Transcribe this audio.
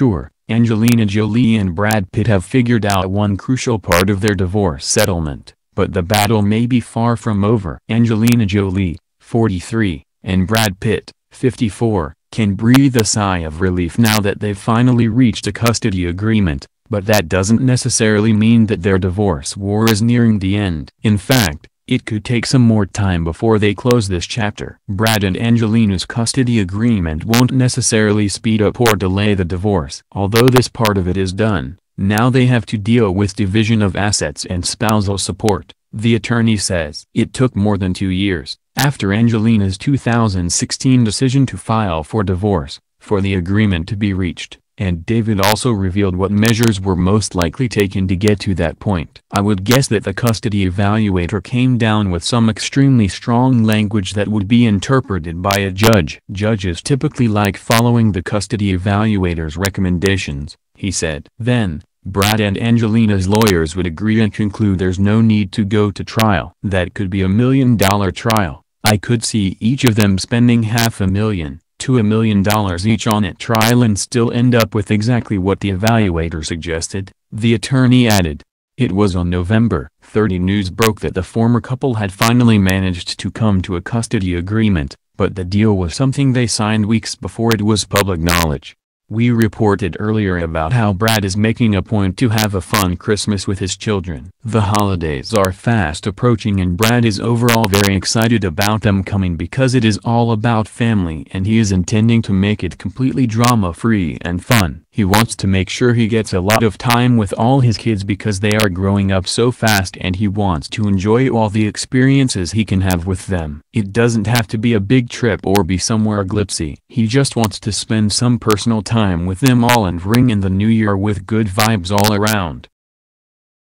sure, Angelina Jolie and Brad Pitt have figured out one crucial part of their divorce settlement, but the battle may be far from over. Angelina Jolie, 43, and Brad Pitt, 54, can breathe a sigh of relief now that they've finally reached a custody agreement, but that doesn't necessarily mean that their divorce war is nearing the end. In fact, it could take some more time before they close this chapter. Brad and Angelina's custody agreement won't necessarily speed up or delay the divorce. Although this part of it is done, now they have to deal with division of assets and spousal support, the attorney says. It took more than two years, after Angelina's 2016 decision to file for divorce, for the agreement to be reached and David also revealed what measures were most likely taken to get to that point. I would guess that the custody evaluator came down with some extremely strong language that would be interpreted by a judge. Judges typically like following the custody evaluator's recommendations, he said. Then, Brad and Angelina's lawyers would agree and conclude there's no need to go to trial. That could be a million dollar trial. I could see each of them spending half a million to a million dollars each on at trial and still end up with exactly what the evaluator suggested, the attorney added. It was on November 30 news broke that the former couple had finally managed to come to a custody agreement, but the deal was something they signed weeks before it was public knowledge. We reported earlier about how Brad is making a point to have a fun Christmas with his children. The holidays are fast approaching and Brad is overall very excited about them coming because it is all about family and he is intending to make it completely drama-free and fun. He wants to make sure he gets a lot of time with all his kids because they are growing up so fast and he wants to enjoy all the experiences he can have with them. It doesn't have to be a big trip or be somewhere glitzy. He just wants to spend some personal time time with them all and ring in the new year with good vibes all around.